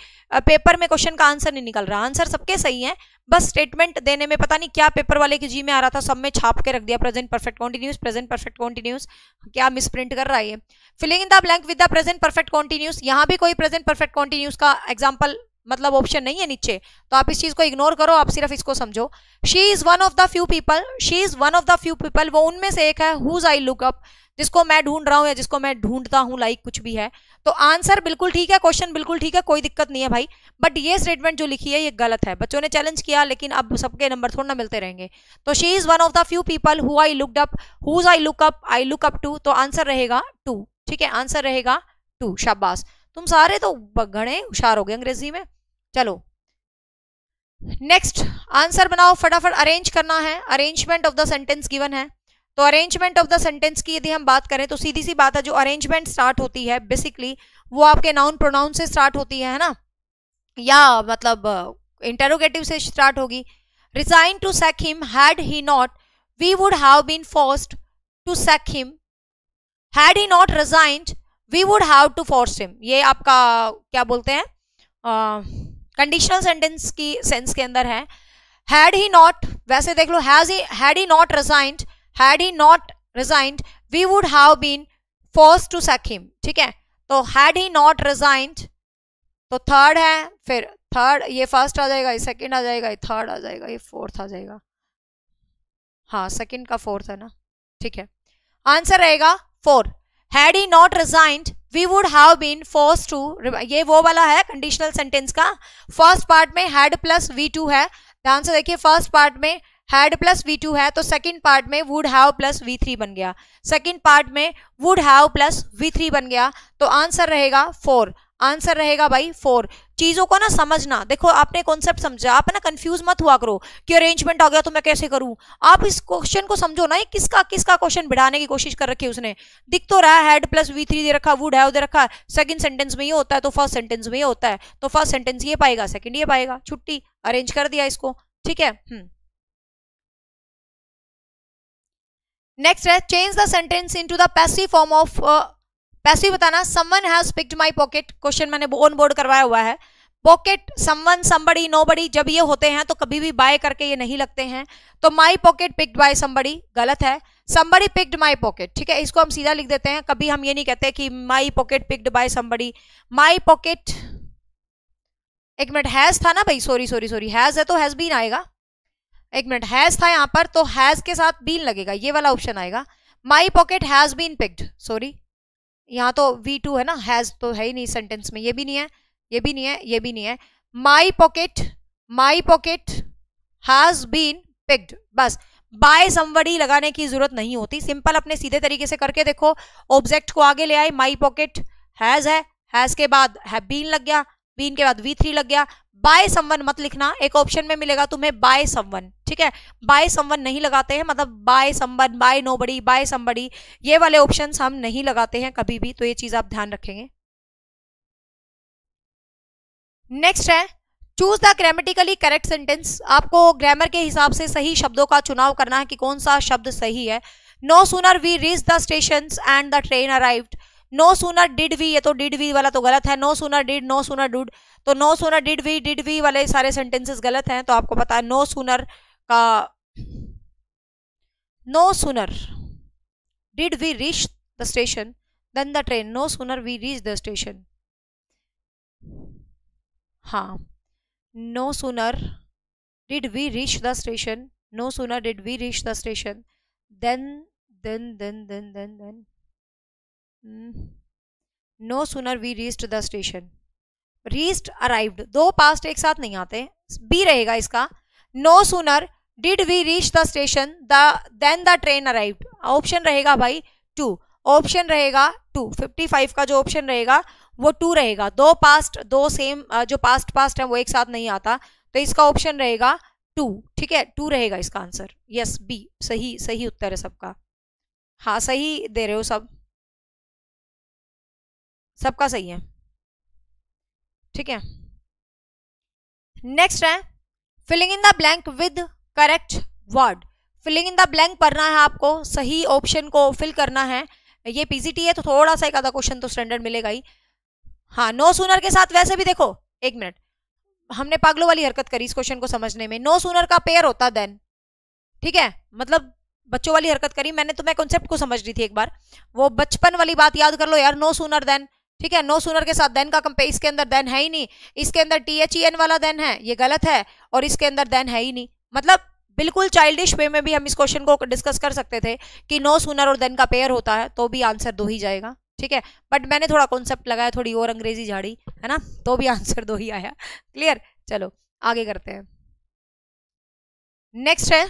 पेपर में क्वेश्चन का आंसर नहीं निकल रहा आंसर सबके सही है बस स्टेटमेंट देने में पता नहीं क्या पेपर वाले के जी में आ रहा था सब में छाप के रख दिया present perfect continuous present perfect continuous क्या मिस प्रिंट कर रहा है filling in the blank with the present perfect continuous यहाँ भी कोई प्रेजेंट परफेक्ट कॉन्टिन्यूस का एग्जाम्पल मतलब ऑप्शन नहीं है नीचे तो आप इस चीज़ को इग्नोर करो आप सिर्फ इसको समझो she is one of the few people she is one of the few people वो उनमें से एक है हुज आई लुक अप जिसको मैं ढूंढ रहा हूँ या जिसको मैं ढूंढता हूँ लाइक कुछ भी है तो आंसर बिल्कुल ठीक है क्वेश्चन बिल्कुल ठीक है कोई दिक्कत नहीं है भाई बट ये स्टेटमेंट जो लिखी है ये गलत है बच्चों ने चैलेंज किया लेकिन अब सबके नंबर थोड़ा ना मिलते रहेंगे तो she is one of the few people who I looked up whose I look up I look up to तो आंसर रहेगा टू ठीक है आंसर रहेगा टू शाबाश तुम सारे तो घने होशार हो गए अंग्रेजी में चलो नेक्स्ट आंसर बनाओ फटाफट अरेंज करना है arrangement of the sentence given है तो अरेंजमेंट ऑफ द सेंटेंस की यदि हम बात करें तो सीधी सी बात है जो अरेंजमेंट स्टार्ट होती है बेसिकली वो आपके नाउन प्रोनाउन से स्टार्ट होती है ना या मतलब इंटेरोगेटिव से स्टार्ट होगी resign to sack him had he not we would have been forced to sack him had he not resigned we would have to force him ये आपका क्या बोलते हैं कंडीशनल uh, सेंटेंस की सेंस के अंदर है हैड ही नॉट वैसे देख लो has he had he not resigned had he not resigned we would have been force to sack him ठीक है तो हैड ही नॉट रिजाइंड तो थर्ड है फिर थर्ड ये फर्स्ट आ जाएगा ये सेकंड आ जाएगा ये थर्ड आ जाएगा ये फोर्थ आ जाएगा हाँ सेकंड का फोर्थ है ना ठीक है आंसर रहेगा four had he not resigned we would have been force to ये वो वाला है कंडीशनल सेंटेंस का फर्स्ट पार्ट में हैड प्लस वी टू है ध्यान से देखिए फर्स्ट पार्ट में हैड प्लस वी टू है तो सेकेंड पार्ट में would have plus V three बन गया सेकेंड पार्ट में would have plus V three बन गया तो आंसर रहेगा फोर आंसर रहेगा भाई फोर चीज़ों को ना समझना देखो आपने कॉन्सेप्ट समझा आप ना कंफ्यूज मत हुआ करो कि अरेंजमेंट आ गया तो मैं कैसे करूं आप इस क्वेश्चन को समझो ना ये किसका किसका क्वेश्चन बढ़ाने की कोशिश कर रखी है उसने दिख तो रहा हैड प्लस वी थ्री दे रखा वुड है उधर रखा सेकंड सेंटेंस में ये होता है तो फर्स्ट सेंटेंस में ये होता है तो फर्स्ट सेंटेंस ये पाएगा सेकेंड ये पाएगा छुट्टी अरेंज कर दिया इसको ठीक है नेक्स्ट हम्म। है change the sentence in the passive form of पैसे बताना someone has picked my pocket question मैंने ऑन बोर्ड करवाया हुआ है पॉकेट समवन समबड़ी नो बड़ी जब ये होते हैं तो कभी भी बाय करके ये नहीं लगते हैं तो my pocket picked by somebody गलत है संबड़ी पिक्ड माई पॉकेट ठीक है इसको हम सीधा लिख देते हैं कभी हम ये नहीं कहते कि my pocket picked by somebody my pocket एक मिनट हैज था ना भाई सॉरी सॉरी सॉरी हैज है तो हैज बीन आएगा एक मिनट हैज था यहाँ पर तो हैज के साथ बीन लगेगा ये वाला ऑप्शन आएगा my pocket has been picked sorry यहाँ तो वी टू है ना हैज़ तो है ही नहीं सेंटेंस में ये भी नहीं है ये भी नहीं है ये भी नहीं है my pocket my pocket has been picked बस बाय समवड़ी लगाने की जरूरत नहीं होती सिंपल अपने सीधे तरीके से करके देखो ऑब्जेक्ट को आगे ले आए माई पॉकेट हैज़ है हैज़ के बाद है बीन लग गया बीन के बाद वी थ्री लग गया बाय समवन मत लिखना एक ऑप्शन में मिलेगा तुम्हें बाय समवन ठीक है बाय समवन नहीं लगाते हैं मतलब by someone by nobody by somebody ये वाले ऑप्शन हम नहीं लगाते हैं कभी भी तो ये चीज आप ध्यान रखेंगे नेक्स्ट है choose the grammatically correct sentence आपको ग्रामर के हिसाब से सही शब्दों का चुनाव करना है कि कौन सा शब्द सही है no sooner we reach the station and the train arrived no sooner did we ये तो डिड वी वाला तो गलत है no sooner did no sooner did तो no sooner did we did we वाले सारे सेंटेंसेस गलत हैं तो आपको पता है नो सुनर का no sooner did we reach the station then the train no sooner we reach the station हाँ no sooner did we reach the station no sooner did we reach the station then then then then then then no sooner we reached the station reached arrived दो past एक साथ नहीं आते B रहेगा इसका no sooner did we reach the station the then the train arrived option रहेगा भाई two option रहेगा टू फिफ्टी फाइव का जो ऑप्शन रहेगा वो टू रहेगा दो पास्ट दो सेम जो पास्ट पास्ट है वो एक साथ नहीं आता तो इसका ऑप्शन रहेगा टू ठीक है टू रहेगा इसका आंसर यस बी सही सही उत्तर है सबका हाँ सही दे रहे हो सब सबका सही है ठीक है नेक्स्ट है filling in the blank with correct word filling in the blank पढ़ना है आपको सही ऑप्शन को फिल करना है ये पीजीटी है तो थोड़ा सा एक आधा क्वेश्चन तो स्टैंडर्ड मिलेगा ही हाँ नो सूनर के साथ वैसे भी देखो एक मिनट हमने पागलों वाली हरकत करी इस क्वेश्चन को समझने में नो सूनर का पेयर होता देन ठीक है मतलब बच्चों वाली हरकत करी मैंने तुम्हें तो, कॉन्सेप्ट को समझ ली थी एक बार वो बचपन वाली बात याद कर लो यार नो सूनर देन ठीक है नो सुनर के साथ देन का कंपे इसके अंदर देन है ही नहीं इसके अंदर टी एच ई एन वाला देन है ये गलत है और इसके अंदर देन है ही नहीं मतलब बिल्कुल चाइल्डिश वे में भी हम इस क्वेश्चन को डिस्कस कर सकते थे कि नो सुनर और देन का पेयर होता है तो भी आंसर दो ही जाएगा ठीक है बट मैंने थोड़ा कॉन्सेप्ट लगाया थोड़ी और अंग्रेजी झाड़ी है ना तो भी आंसर दो ही आया क्लियर चलो आगे करते हैं नेक्स्ट है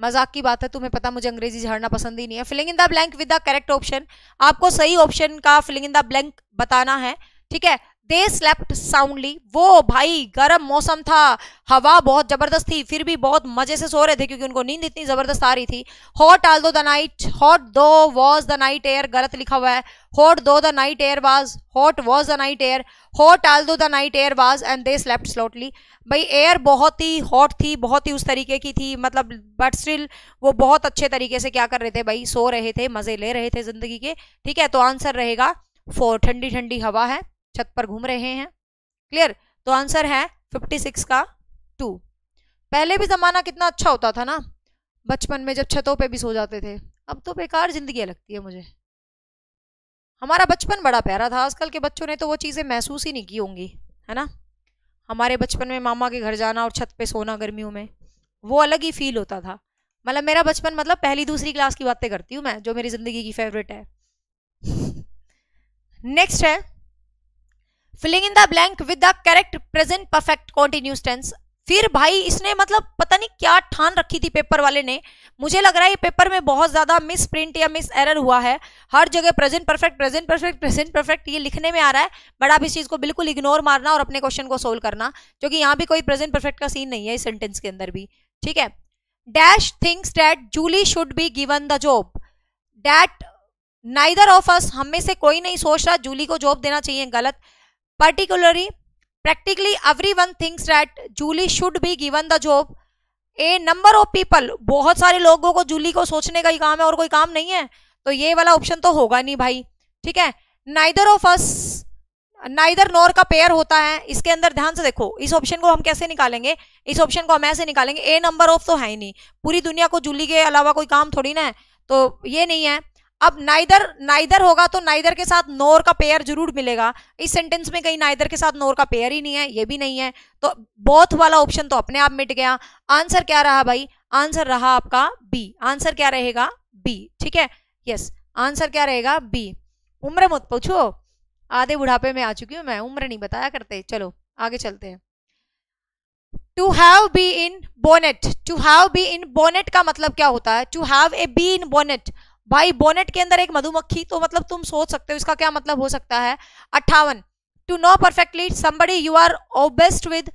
मजाक की बात है तुम्हें पता मुझे अंग्रेजी झाड़ना पसंद ही नहीं है filling in the blank with the correct option आपको सही ऑप्शन का फिलिंग इन द ब्लैंक बताना है ठीक है दे स्लेप्ट साउंडली वो भाई गर्म मौसम था हवा बहुत ज़बरदस्त थी फिर भी बहुत मज़े से सो रहे थे क्योंकि उनको नींद इतनी ज़बरदस्त आ रही थी hot although the night hot though was the night air गलत लिखा हुआ है hot though the night air was hot was the night air hot although the night air was and they slept slowly भाई air बहुत ही hot थी बहुत ही उस तरीके की थी मतलब बट स्टिल वो बहुत अच्छे तरीके से क्या कर रहे थे भाई सो रहे थे मज़े ले रहे थे ज़िंदगी के ठीक है तो आंसर रहेगा फोर ठंडी ठंडी हवा है छत पर घूम रहे हैं क्लियर तो आंसर है फिफ्टी सिक्स का टू पहले भी ज़माना कितना अच्छा होता था ना बचपन में जब छतों पे भी सो जाते थे अब तो बेकार ज़िंदगी लगती है मुझे हमारा बचपन बड़ा प्यारा था आजकल के बच्चों ने तो वो चीज़ें महसूस ही नहीं की होंगी है ना हमारे बचपन में मामा के घर जाना और छत पे सोना गर्मियों में वो अलग ही फील होता था मतलब मेरा बचपन मतलब पहली दूसरी क्लास की बातें करती हूँ मैं जो मेरी ज़िंदगी की फेवरेट है नेक्स्ट <laughs> है filling in the blank with the correct present perfect continuous tense फिर भाई इसने मतलब पता नहीं क्या ठान रखी थी पेपर वाले ने मुझे लग रहा है ये पेपर में बहुत ज़्यादा मिस प्रिंट या मिस एरर हुआ है हर जगह present perfect present perfect present perfect ये लिखने में आ रहा है बट आप इस चीज़ को बिल्कुल इग्नोर मारना और अपने क्वेश्चन को सोल्व करना क्योंकि यहाँ भी कोई प्रेजेंट परफेक्ट का सीन नहीं है इस सेंटेंस के अंदर भी ठीक है dash things that Julie should be given the job that neither of us हमें से कोई नहीं सोच रहा जूली को जॉब देना चाहिए गलत Particularly, practically everyone thinks that Julie should be given the job. A number of people, बहुत सारे लोगों को जूली को सोचने का ही काम है और कोई काम नहीं है तो ये वाला ऑप्शन तो होगा नहीं भाई ठीक है neither of us neither nor का पेयर होता है इसके अंदर ध्यान से देखो इस ऑप्शन को हम कैसे निकालेंगे इस ऑप्शन को हम ऐसे निकालेंगे ए नंबर ऑफ तो है ही नहीं पूरी दुनिया को जूली के अलावा कोई काम थोड़ी ना है तो ये नहीं है अब नाइदर नाइदर होगा तो नाइदर के साथ नोर का पेयर जरूर मिलेगा इस सेंटेंस में कहीं नाइदर के साथ नोर का पेयर ही नहीं है ये भी नहीं है तो बोथ वाला ऑप्शन तो अपने आप मिट गया आंसर क्या रहा भाई आंसर रहा आपका बी आंसर क्या रहेगा बी ठीक है यस आंसर क्या रहेगा बी उम्र मत पूछो आधे बुढ़ापे में आ चुकी हूँ मैं उम्र नहीं बताया करते चलो आगे चलते हैं to have bee in bonnet to have bee in bonnet का मतलब क्या होता है to have a bee in bonnet भाई बोनेट के अंदर एक मधुमक्खी तो मतलब तुम सोच सकते हो इसका क्या मतलब हो सकता है अट्ठावन to know perfectly somebody you are obsessed with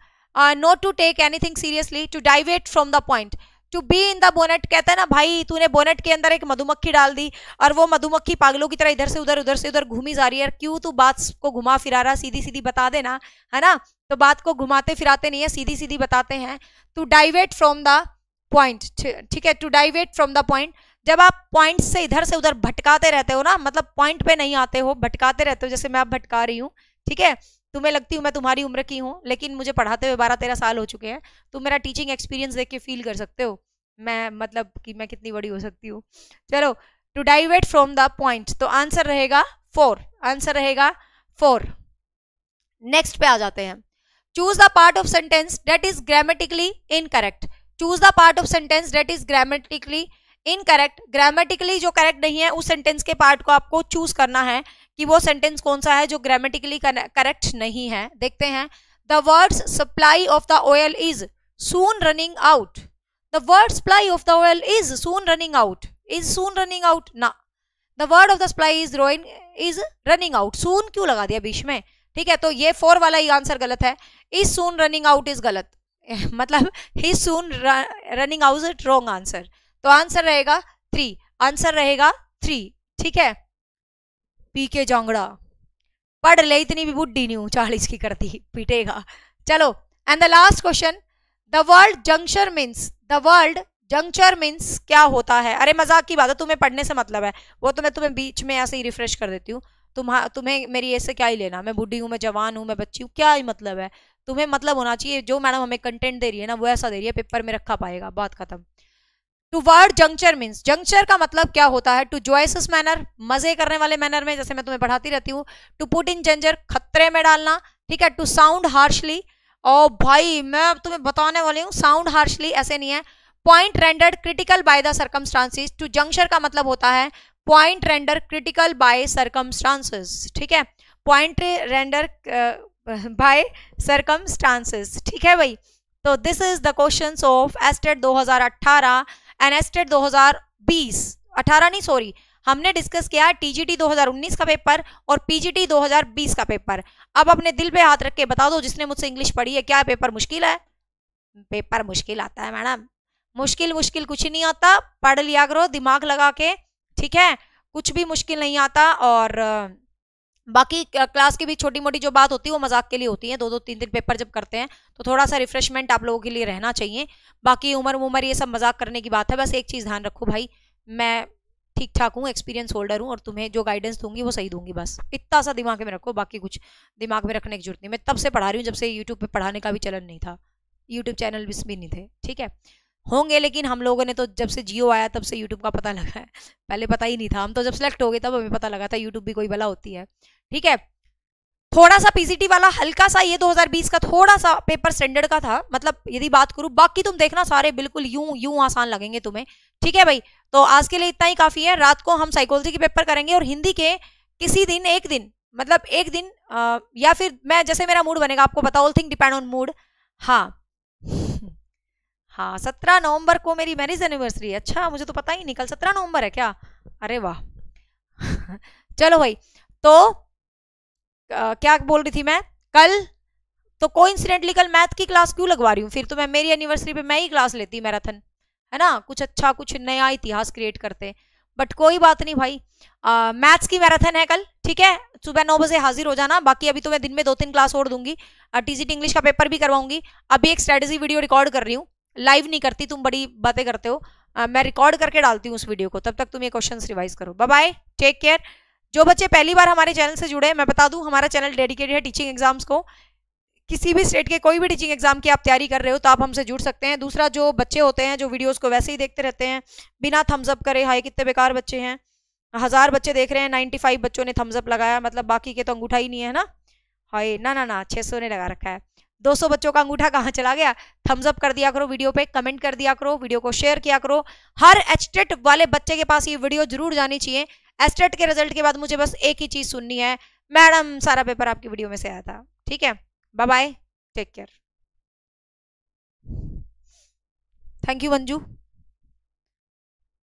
not to take anything seriously to deviate from the point to be in the bonnet कहते हैं ना भाई तूने बोनेट के अंदर एक मधुमक्खी डाल दी और वो मधुमक्खी पागलों की तरह इधर से उधर उधर से उधर घूमी जा रही है क्यों तू बात को घुमा फिरा रहा सीधी सीधी बता देना है ना तो बात को घुमाते फिराते नहीं है सीधी सीधी बताते हैं to deviate from the point ठीक है to deviate from the point जब आप पॉइंट से इधर से उधर भटकाते रहते हो ना मतलब पॉइंट पे नहीं आते हो भटकाते रहते हो जैसे मैं आप भटका रही हूँ ठीक है तुम्हें लगती हूँ मैं तुम्हारी उम्र की हूँ लेकिन मुझे पढ़ाते हुए बारह तेरह साल हो चुके हैं तुम तो मेरा टीचिंग एक्सपीरियंस देख के फील कर सकते हो मैं मतलब कि मैं कितनी बड़ी हो सकती हूँ चलो to deviate from the point तो आंसर रहेगा फोर आंसर रहेगा फोर नेक्स्ट पे आ जाते हैं choose the part of sentence that is grammatically incorrect choose the part of sentence that is grammatically incorrect grammatically जो करेक्ट नहीं है उस सेंटेंस के पार्ट को आपको चूज करना है कि वो सेंटेंस कौन सा है जो ग्रामेटिकली करेक्ट नहीं है देखते हैं the words supply of the oil is soon running out the word supply of the oil is soon running out is soon running out ना the word of the supply is running is running out soon क्यों लगा दिया बीच में ठीक है तो ये four वाला ही आंसर गलत है is soon running out is गलत <laughs> मतलब ही soon running out is wrong answer तो आंसर रहेगा थ्री आंसर रहेगा थ्री ठीक है पी के जोंगड़ा पढ़ ले इतनी भी बुढ़ी नहीं हूं चालीस की करती पीटेगा चलो and the last question the world junction means the world juncture means क्या होता है अरे मजाक की बात है तुम्हें पढ़ने से मतलब है वो तो मैं तुम्हें बीच में ऐसे ही रिफ्रेश कर देती हूँ तुम्हारा तुम्हें मेरी ऐसे क्या ही लेना मैं बुढ़ी हूँ मैं जवान हूँ मैं बच्ची हूँ क्या ही मतलब है तुम्हें मतलब होना चाहिए जो मैडम हमें कंटेंट दे रही है ना वो ऐसा दे रही है पेपर में रखा पाएगा बात खत्म to word juncture means juncture का मतलब क्या होता है टू ज्वाइस मैनर मजे करने वाले मैनर में जैसे मैं तुम्हें पढ़ाती रहती हूँ टू पुट इन जंजर खतरे में डालना ठीक है टू साउंड हार्शली और भाई मैं अब तुम्हें बताने वाली हूँ साउंड हार्शली ऐसे नहीं है point rendered critical by the circumstances to juncture का मतलब होता है point render critical by circumstances ठीक है पॉइंट रेंडर बाय सर्कमस्टांसिस ठीक है भाई तो this is the question of estate 2018 एनएसटेड 2020 18 नहीं सॉरी हमने डिस्कस किया टीजीटी 2019 का पेपर और पीजीटी 2020 का पेपर अब अपने दिल पे हाथ रख के बता दो जिसने मुझसे इंग्लिश पढ़ी है क्या पेपर मुश्किल है पेपर मुश्किल आता है मैडम मुश्किल मुश्किल कुछ नहीं आता पढ़ लिया करो दिमाग लगा के ठीक है कुछ भी मुश्किल नहीं आता और बाकी क्लास की भी छोटी मोटी जो बात होती है वो मजाक के लिए होती है दो दो तीन दिन पेपर जब करते हैं तो थोड़ा सा रिफ्रेशमेंट आप लोगों के लिए रहना चाहिए बाकी उम्र उम्र ये सब मजाक करने की बात है बस एक चीज़ ध्यान रखो भाई मैं ठीक ठाक हूँ एक्सपीरियंस होल्डर हूँ और तुम्हें जो गाइडेंस दूंगी वो सही दूंगी बस इतना सा दिमाग में रखो बाकी कुछ दिमाग में रखने की जरूरत नहीं मैं तब से पढ़ा रही हूँ जब से यूट्यूब पर पढ़ाने का भी चलन नहीं था यूट्यूब चैनल भी नहीं थे ठीक है होंगे लेकिन हम लोगों ने तो जब से जियो आया तब से यूट्यूब का पता लगा है पहले पता ही नहीं था हम तो जब सेलेक्ट हो गए तब हमें पता लगा था यूट्यूब भी कोई भला होती है ठीक है थोड़ा सा पीसीटी वाला हल्का सा ये 2020 का थोड़ा सा पेपर स्टैंडर्ड का था मतलब यदि बात करूं बाकी तुम देखना सारे बिल्कुल यूं यूं आसान लगेंगे तुम्हें ठीक है भाई तो आज के लिए इतना ही काफी है रात को हम साइकोलॉजी के पेपर करेंगे और हिंदी के किसी दिन एक दिन मतलब एक दिन आ, या फिर मैं जैसे मेरा मूड बनेगा आपको पता all thing depend on mood हाँ <laughs> हाँ सत्रह नवंबर को मेरी मैरिज एनिवर्सरी है अच्छा मुझे तो पता ही नहीं कल सत्रह नवंबर है क्या अरे वाह <laughs> चलो भाई तो आ, क्या बोल रही थी मैं कल तो को इंसिडेंटली कल मैथ की क्लास क्यों लगवा रही हूँ फिर तो मैं मेरी एनिवर्सरी पे मैं ही क्लास लेती मैराथन है ना कुछ अच्छा कुछ नया इतिहास क्रिएट करते बट कोई बात नहीं भाई मैथ्स की मैराथन है कल ठीक है सुबह नौ बजे हाजिर हो जाना बाकी अभी तो मैं दिन में दो तीन क्लास और दूंगी टीजीटी इंग्लिश का पेपर भी करवाऊंगी अभी एक स्ट्रेटेजी वीडियो रिकॉर्ड कर रही हूँ लाइव नहीं करती तुम बड़ी बातें करते हो आ, मैं रिकॉर्ड करके डालती हूँ उस वीडियो को तब तक तुम ये क्वेश्चन रिवाइज करो बाय टेक केयर जो बच्चे पहली बार हमारे चैनल से जुड़े हैं मैं बता दूँ हमारा चैनल डेडिकेटेड है टीचिंग एग्जाम्स को किसी भी स्टेट के कोई भी टीचिंग एग्जाम की आप तैयारी कर रहे हो तो आप हमसे जुड़ सकते हैं दूसरा जो बच्चे होते हैं जो वीडियोज को वैसे ही देखते रहते हैं बिना थम्सअप करे हाई कितने बेकार बच्चे हैं हज़ार बच्चे देख रहे हैं नाइन्टी फाइव बच्चों ने थम्सअप लगाया मतलब बाकी के तो अंगूठा ही नहीं है ना हाई ना ना ना छः सौ ने लगा रखा है 200 बच्चों का अंगूठा कहाँ चला गया थम्स अप कर दिया करो वीडियो पे कमेंट कर दिया करो वीडियो को शेयर किया करो हर एस्टेट वाले बच्चे के पास ये वीडियो जरूर जानी चाहिए एस्टेट के रिजल्ट के बाद मुझे बस एक ही चीज़ सुननी है मैडम सारा पेपर आपकी वीडियो में से आया था ठीक है bye bye take care thank you Manju